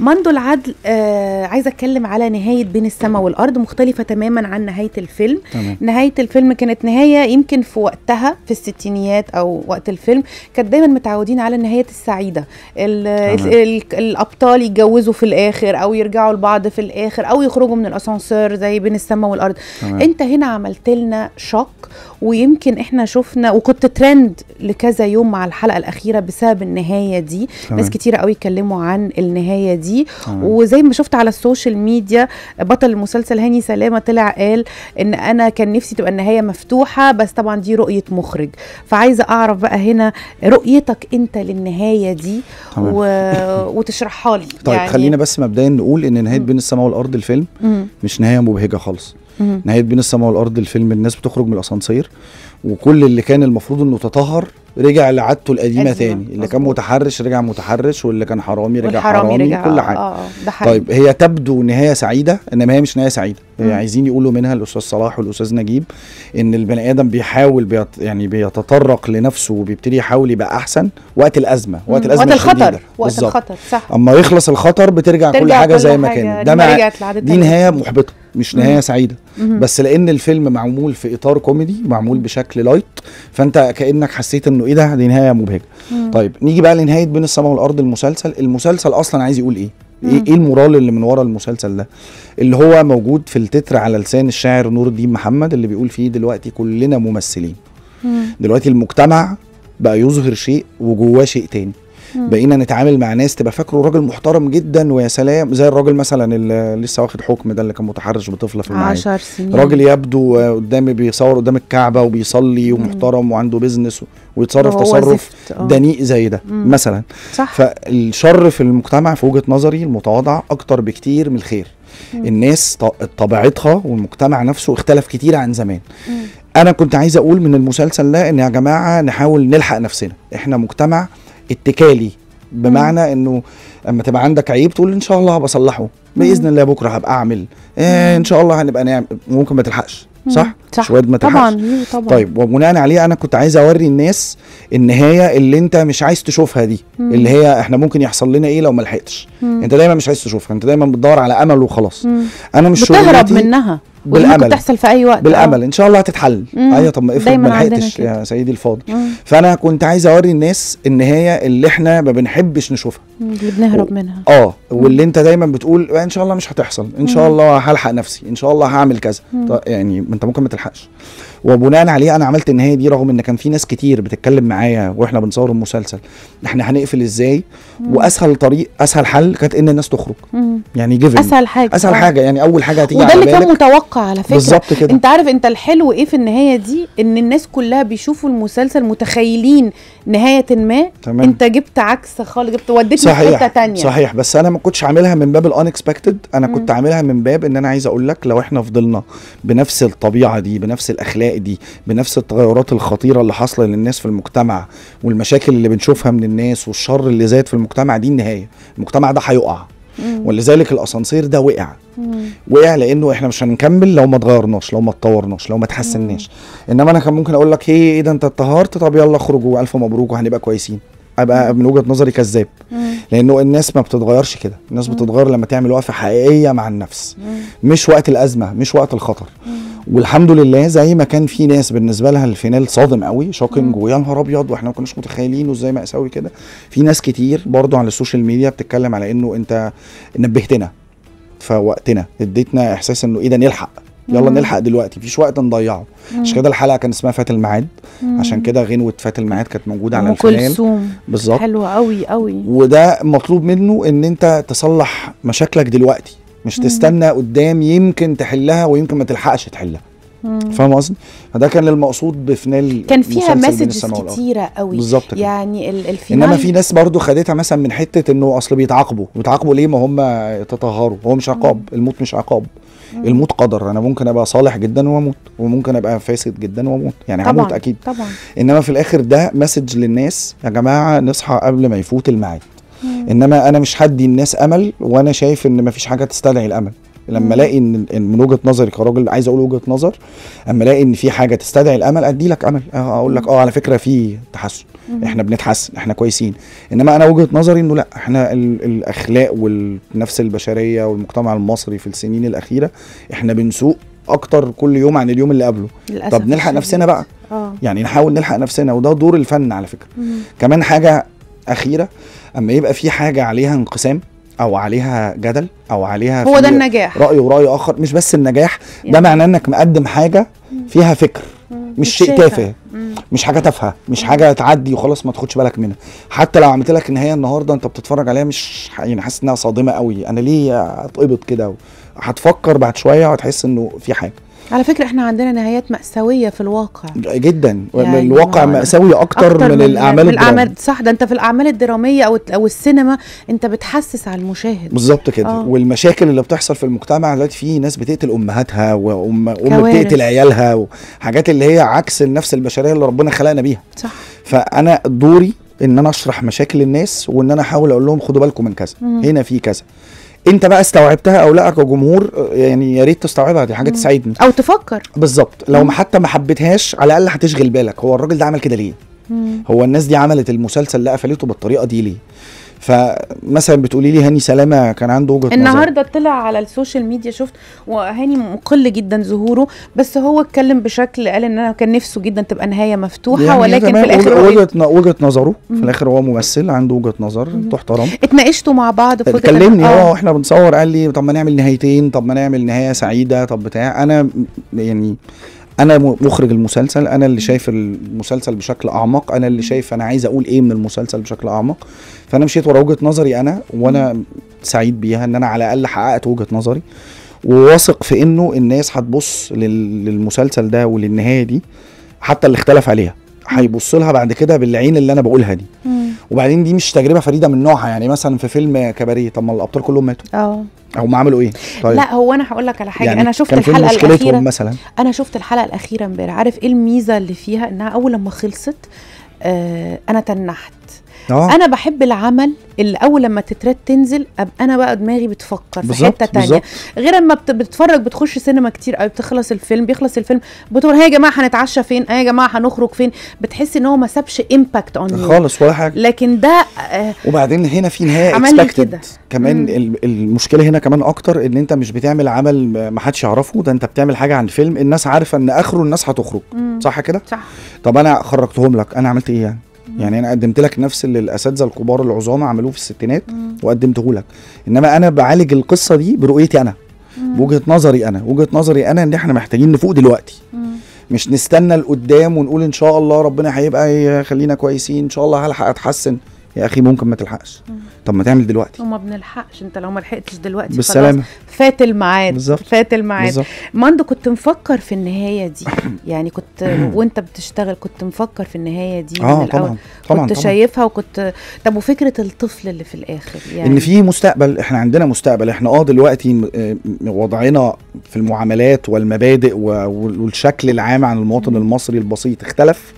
منذ العدل آه عايزه اتكلم على نهايه بين السماء والارض مختلفه تماما عن نهايه الفيلم تمام. نهايه الفيلم كانت نهايه يمكن في وقتها في الستينيات او وقت الفيلم كانت دايما متعودين على النهايات السعيده الـ الـ الـ الابطال يتجوزوا في الاخر او يرجعوا لبعض في الاخر او يخرجوا من الاسانسير زي بين السماء والارض تمام. انت هنا عملت لنا شك ويمكن احنا شفنا وكنت ترند لكذا يوم مع الحلقه الاخيره بسبب النهايه دي تمام. ناس كتير قوي اتكلموا عن النهايه دي دي وزي ما شفت على السوشيال ميديا بطل المسلسل هاني سلامه طلع قال ان انا كان نفسي تبقى النهايه مفتوحه بس طبعا دي رؤيه مخرج فعايزه اعرف بقى هنا رؤيتك انت للنهايه دي و... وتشرحها لي طيب يعني... خلينا بس مبدئيا نقول ان نهايه بين السماء والارض الفيلم مش نهايه مبهجه خالص نهايه بين السماء والارض الفيلم الناس بتخرج من الاسانسير وكل اللي كان المفروض انه تطهر رجع لعادته القديمه أزمة. تاني اللي أزمة. كان متحرش رجع متحرش واللي كان حرامي رجع حرامي, رجع كل حاجه آه. آه، طيب هي تبدو نهايه سعيده انما هي مش نهايه سعيده عايزين يقولوا منها الاستاذ صلاح والاستاذ نجيب ان البني ادم بيحاول بيط... يعني بيتطرق لنفسه وبيبتدي يحاول يبقى احسن وقت الازمه وقت الازمه وقت الخطر وقت بالزبط. الخطر صح اما يخلص الخطر بترجع, كل حاجه كل زي ما كانت ده مع دي نهايه محبطه مش نهايه مم. سعيده مم. بس لان الفيلم معمول في اطار كوميدي معمول بشكل لايت فانت كانك حسيت انه ايه ده دي نهايه مبهجه طيب نيجي بقى لنهايه بين السماء والارض المسلسل المسلسل اصلا عايز يقول ايه ايه ايه المورال اللي من ورا المسلسل ده اللي هو موجود في التتر على لسان الشاعر نور الدين محمد اللي بيقول فيه دلوقتي كلنا ممثلين دلوقتي المجتمع بقى يظهر شيء وجواه شيء تاني بقينا نتعامل مع ناس تبقى فاكره راجل محترم جدا ويا سلام زي الراجل مثلا اللي لسه واخد حكم ده اللي كان متحرش بطفله في المعاد 10 سنين راجل يبدو قدامي بيصور قدام الكعبه وبيصلي ومحترم وعنده بيزنس ويتصرف تصرف اه. دنيء زي ده مثلا صح فالشر في المجتمع في وجهه نظري المتواضع اكتر بكتير من الخير الناس طبيعتها والمجتمع نفسه اختلف كتير عن زمان انا كنت عايز اقول من المسلسل ده ان يا جماعه نحاول نلحق نفسنا احنا مجتمع اتكالي بمعنى انه اما تبقى عندك عيب تقول ان شاء الله بصلحه باذن الله بكره هبقى اعمل إيه ان شاء الله هنبقى نعمل ممكن ما تلحقش صح؟ صح شوية ما تلحقش طبعا طبعا طيب وبناء عليه انا كنت عايز اوري الناس النهايه اللي انت مش عايز تشوفها دي مم. اللي هي احنا ممكن يحصل لنا ايه لو ما لحقتش انت دايما مش عايز تشوفها انت دايما بتدور على امل وخلاص مم. انا مش بتهرب منها بالامل ممكن تحصل في اي وقت بالامل أو. أه. ان شاء الله هتتحل ايوه طب ما افرض ما لحقتش يا سيدي الفاضل مم. فانا كنت عايز اوري الناس النهايه اللي احنا ما بنحبش نشوفها اللي بنهرب و... منها اه واللي انت دايما بتقول ان شاء الله مش هتحصل ان شاء الله هلحق نفسي ان شاء الله هعمل كذا يعني انت ممكن ما تلحقش وبناء عليه انا عملت النهايه دي رغم ان كان في ناس كتير بتتكلم معايا واحنا بنصور المسلسل احنا هنقفل ازاي مم. واسهل طريق اسهل حل كانت ان الناس تخرج مم. يعني جيفن اسهل حاجه اسهل آه. حاجه يعني اول حاجه هتيجي وده اللي كان متوقع على فكره بالظبط كده انت عارف انت الحلو ايه في النهايه دي ان الناس كلها بيشوفوا المسلسل متخيلين نهايه ما تمام. انت جبت عكس خالص جبت وديتني حته ثانيه صحيح بس انا ما كنتش عاملها من باب الانكسبكتد انا كنت عاملها من باب ان انا عايز اقول لك لو احنا فضلنا بنفس الطبيعه دي بنفس الاخلاق دي بنفس التغيرات الخطيره اللي حاصله للناس في المجتمع والمشاكل اللي بنشوفها من الناس والشر اللي زاد في المجتمع دي النهايه المجتمع ده هيقع ولذلك الاسانسير ده وقع وقع لانه احنا مش هنكمل لو ما اتغيرناش لو ما اتطورناش لو ما اتحسناش انما انا كان ممكن اقول لك إيه،, ايه ده انت اتطهرت طب يلا اخرجوا الف مبروك وهنبقى كويسين ابقى من وجهه نظري كذاب لانه الناس ما بتتغيرش كده الناس بتتغير لما تعمل وقفه حقيقيه مع النفس مش وقت الازمه مش وقت الخطر والحمد لله زي ما كان في ناس بالنسبه لها الفينال صادم قوي شوكينج ويا نهار ابيض واحنا ما كناش متخيلين وازاي مأساوي كده في ناس كتير برضو على السوشيال ميديا بتتكلم على انه انت نبهتنا فوقتنا اديتنا احساس انه ايه ده نلحق يلا مم. نلحق دلوقتي مفيش وقت نضيعه عشان كده الحلقه كان اسمها فات الميعاد عشان كده غنوه فات الميعاد كانت موجوده على الفنان بالظبط حلوه قوي قوي وده مطلوب منه ان انت تصلح مشاكلك دلوقتي مش مم. تستنى قدام يمكن تحلها ويمكن ما تلحقش تحلها فاهم قصدي؟ فده كان المقصود بفنال كان فيها مسجز كتيره قوي بالظبط يعني الفينال انما في ناس برضو خدتها مثلا من حته انه اصل بيتعاقبوا بيتعاقبوا ليه ما هم تطهروا هو مش عقاب الموت مش عقاب الموت قدر انا ممكن ابقى صالح جدا واموت وممكن ابقى فاسد جدا واموت يعني هموت اكيد طبعا انما في الاخر ده مسج للناس يا جماعه نصحى قبل ما يفوت الميعاد انما انا مش هدي الناس امل وانا شايف ان مفيش حاجه تستدعي الامل لما الاقي ان من وجهه نظري كراجل عايز اقول وجهه نظر اما الاقي ان في حاجه تستدعي الامل ادي لك امل أه، اقول لك اه على فكره في تحسن احنا بنتحسن احنا كويسين انما انا وجهه نظري انه لا احنا الاخلاق والنفس البشريه والمجتمع المصري في السنين الاخيره احنا بنسوق اكتر كل يوم عن اليوم اللي قبله للأسف طب نلحق نفسنا بقى أوه. يعني نحاول نلحق نفسنا وده دور الفن على فكره مم. كمان حاجه اخيره اما يبقى في حاجه عليها انقسام او عليها جدل او عليها هو ده النجاح راي وراي اخر مش بس النجاح يعني. ده معناه انك مقدم حاجه فيها فكر مم. مش شيء تافه مش حاجه تافهه مش حاجه تعدي وخلاص ما تاخدش بالك منها حتى لو عملت لك النهايه النهارده انت بتتفرج عليها مش يعني حاسس انها صادمه قوي انا ليه اتقبض كده هتفكر بعد شويه وهتحس انه في حاجه على فكره احنا عندنا نهايات مأساويه في الواقع جدا يعني الواقع مأساوي اكتر, أكتر من, من الاعمال من الأعمال صح ده انت في الاعمال الدراميه او او السينما انت بتحسس على المشاهد بالظبط كده آه. والمشاكل اللي بتحصل في المجتمع دلوقتي في ناس بتقتل امهاتها وام وام بتقتل عيالها وحاجات اللي هي عكس النفس البشريه اللي ربنا خلقنا بيها صح فانا دوري ان انا اشرح مشاكل الناس وان انا احاول اقول لهم خدوا بالكم من كذا هنا في كذا انت بقى استوعبتها او لا كجمهور يعني يا ريت تستوعبها دي حاجه مم. تسعدني او تفكر بالظبط لو مم. حتى ما حبيتهاش على الاقل هتشغل بالك هو الراجل ده عمل كده ليه مم. هو الناس دي عملت المسلسل اللي قفلته بالطريقه دي ليه فمثلا بتقولي لي هاني سلامه كان عنده وجهه النهارده نظر. طلع على السوشيال ميديا شفت وهاني مقل جدا ظهوره بس هو اتكلم بشكل قال ان انا كان نفسه جدا تبقى نهايه مفتوحه يعني ولكن في الاخر وجهه وجهه نظره مم. في الاخر هو ممثل عنده وجهه نظر تحترم اتناقشتوا مع بعض في كلمني اه واحنا آه. بنصور قال لي طب ما نعمل نهايتين طب ما نعمل نهايه سعيده طب بتاع انا يعني انا مخرج المسلسل انا اللي شايف المسلسل بشكل اعمق انا اللي شايف انا عايز اقول ايه من المسلسل بشكل اعمق فانا مشيت ورا وجهه نظري انا وانا سعيد بيها ان انا على الاقل حققت وجهه نظري وواثق في انه الناس هتبص للمسلسل ده وللنهايه دي حتى اللي اختلف عليها هيبص لها بعد كده بالعين اللي انا بقولها دي وبعدين دي مش تجربه فريده من نوعها يعني مثلا في فيلم كباريه طب ما الابطال كلهم ماتوا اه او ما عملوا ايه؟ طيب. لا هو انا هقول لك على حاجه يعني انا شفت الحلقه الاخيره مثلا انا شفت الحلقه الاخيره امبارح عارف ايه الميزه اللي فيها انها اول لما خلصت آه انا تنحت أوه. انا بحب العمل اللي اول لما تترد تنزل ابقى انا بقى دماغي بتفكر في حته تانية بالزبط. غير اما بتتفرج بتخش سينما كتير او بتخلص الفيلم بيخلص الفيلم بتقول يا جماعه هنتعشى فين آه يا جماعه هنخرج فين بتحس ان هو ما سابش امباكت اون خالص ولا حاجه لكن ده آه وبعدين هنا في نهايه اكسبكتد كمان مم. المشكله هنا كمان اكتر ان انت مش بتعمل عمل ما حدش يعرفه ده انت بتعمل حاجه عن فيلم الناس عارفه ان اخره الناس هتخرج صح كده صح طب انا خرجتهم لك انا عملت ايه يعني يعني انا قدمت لك نفس اللي الاساتذه الكبار العظام عملوه في الستينات وقدمته لك انما انا بعالج القصه دي برؤيتي انا بوجهه نظري انا وجهه نظري انا ان احنا محتاجين نفوق دلوقتي مش نستنى لقدام ونقول ان شاء الله ربنا هيبقى خلينا كويسين ان شاء الله هلحق اتحسن يا اخي ممكن ما تلحقش طب ما تعمل دلوقتي وما بنلحقش انت لو ما لحقتش دلوقتي بالسلامه فات الميعاد فات الميعاد ماندو كنت مفكر في النهايه دي يعني كنت وانت بتشتغل كنت مفكر في النهايه دي آه من الاول طبعًا. طبعًا كنت طبعًا. شايفها وكنت طب وفكره الطفل اللي في الاخر يعني ان في مستقبل احنا عندنا مستقبل احنا اه دلوقتي آه، وضعنا في المعاملات والمبادئ والشكل العام عن المواطن المصري البسيط اختلف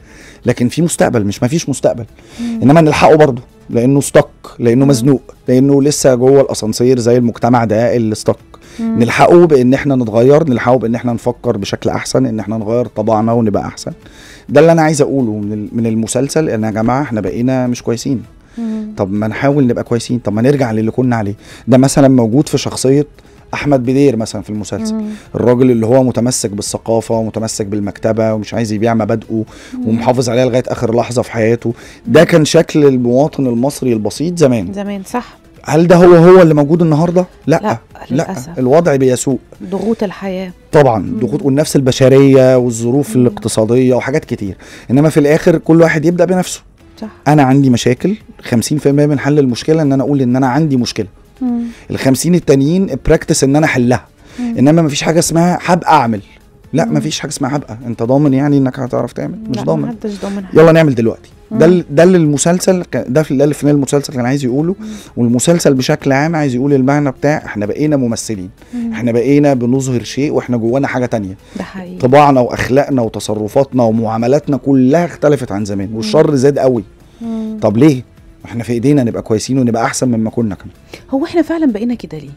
لكن في مستقبل مش ما فيش مستقبل مم. انما نلحقه برضه لانه ستوك لانه مزنوق لانه لسه جوه الاسانسير زي المجتمع ده اللي ستوك نلحقه بان احنا نتغير نلحقه بان احنا نفكر بشكل احسن ان احنا نغير طباعنا ونبقى احسن ده اللي انا عايز اقوله من من المسلسل ان يا جماعه احنا بقينا مش كويسين طب ما نحاول نبقى كويسين طب ما نرجع للي كنا عليه ده مثلا موجود في شخصيه احمد بدير مثلا في المسلسل مم. الراجل اللي هو متمسك بالثقافه ومتمسك بالمكتبه ومش عايز يبيع مبادئه ومحافظ عليها لغايه اخر لحظه في حياته ده كان شكل المواطن المصري البسيط زمان زمان صح هل ده هو هو اللي موجود النهارده؟ لا لا, لا الوضع بيسوء ضغوط الحياه طبعا ضغوط والنفس البشريه والظروف مم. الاقتصاديه وحاجات كتير انما في الاخر كل واحد يبدا بنفسه صح انا عندي مشاكل 50% من حل المشكله ان انا اقول ان انا عندي مشكله ال 50 التانيين براكتس ان انا احلها انما مفيش حاجه اسمها هبقى اعمل لا مفيش حاجه اسمها هبقى انت ضامن يعني انك هتعرف تعمل مش لا ضامن محدش ضامن حاجة. يلا نعمل دلوقتي ده ده اللي المسلسل ده ده اللي في المسلسل كان عايز يقوله والمسلسل بشكل عام عايز يقول المعنى بتاع احنا بقينا ممثلين احنا بقينا بنظهر شيء واحنا جوانا حاجه تانية ده حقيقي طباعنا واخلاقنا وتصرفاتنا ومعاملاتنا كلها اختلفت عن زمان والشر زاد قوي طب ليه واحنا في ايدينا نبقى كويسين ونبقى احسن مما كنا كمان هو احنا فعلا بقينا كده ليه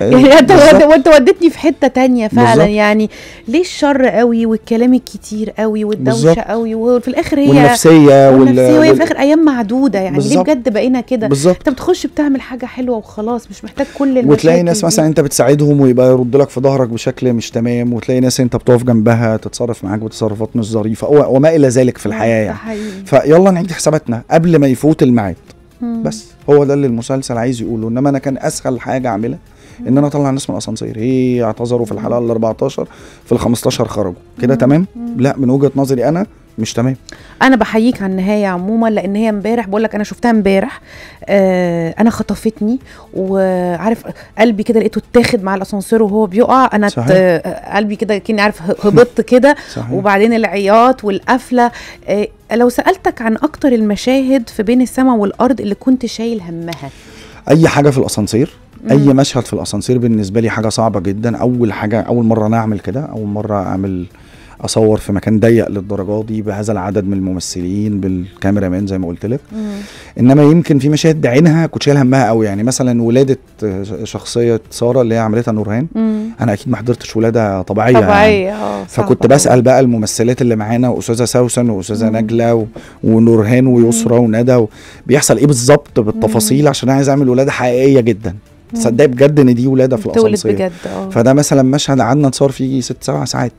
يعني انت وانت وديتني في حته تانية فعلا بالزبط. يعني ليه الشر قوي والكلام الكتير قوي والدوشه قوي وفي الاخر هي والنفسيه والنفسيه وهي في الاخر ايام معدوده يعني بالزبط. ليه بجد بقينا كده انت بتخش بتعمل حاجه حلوه وخلاص مش محتاج كل المشاكل وتلاقي ناس مثلا انت بتساعدهم ويبقى يرد لك في ظهرك بشكل مش تمام وتلاقي ناس انت بتقف جنبها تتصرف معاك بتصرفات مش ظريفه وما الى ذلك في الحياه يعني فيلا نعيد حساباتنا قبل ما يفوت الميعاد بس هو ده اللي المسلسل عايز يقوله انما انا كان اسهل حاجه اعملها ان انا اطلع الناس من الاسانسير هي اعتذروا في الحلقه ال 14 في ال 15 خرجوا كده تمام لا من وجهه نظري انا مش تمام انا بحييك على النهايه عموما لان هي امبارح بقول لك انا شفتها امبارح آه انا خطفتني وعارف قلبي كده لقيته اتاخد مع الاسانسير وهو بيقع انا آه قلبي كده كاني عارف هبطت كده وبعدين العياط والقفله آه لو سالتك عن اكتر المشاهد في بين السماء والارض اللي كنت شايل همها اي حاجه في الاسانسير مم. اي مشهد في الاسانسير بالنسبه لي حاجه صعبه جدا اول حاجه اول مره انا اعمل كده اول مره اعمل اصور في مكان ضيق للدرجه دي بهذا العدد من الممثلين بالكاميرا مان زي ما قلت لك انما يمكن في مشاهد بعينها كنت شايل همها قوي يعني مثلا ولاده آه، شخصيه ساره اللي هي عملتها نورهان انا اكيد ما حضرتش ولاده طبيعيه يعني. طبيعيه يعني. فكنت بسال بقى الممثلات اللي معانا واستاذه سوسن واستاذه نجله و... ونورهان ويسرى وندى و... بيحصل ايه بالظبط بالتفاصيل عشان انا عايز اعمل ولاده حقيقيه جدا تصدقي بجد ان دي ولاده في الاسانسير بجد اه فده مثلا مشهد قعدنا نصور فيه ست سبع ساعات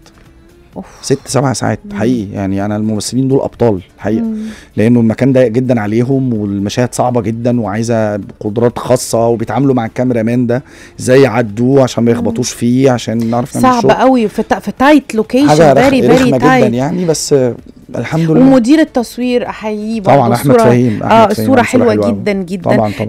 أوف. ست سبع ساعات مم. حقيقي يعني انا الممثلين دول ابطال حقيقه مم. لانه المكان ضيق جدا عليهم والمشاهد صعبه جدا وعايزه قدرات خاصه وبيتعاملوا مع الكاميرا مان ده ازاي يعدوه عشان ما يخبطوش فيه عشان نعرف نعمل صعب قوي في, تا... في تايت لوكيشن فيري فيري تايت جدا يعني بس الحمد لله ومدير التصوير احييه طبعا احمد فهيم آه الصوره حلوه, حلوة جدا جدا طبعا طبعا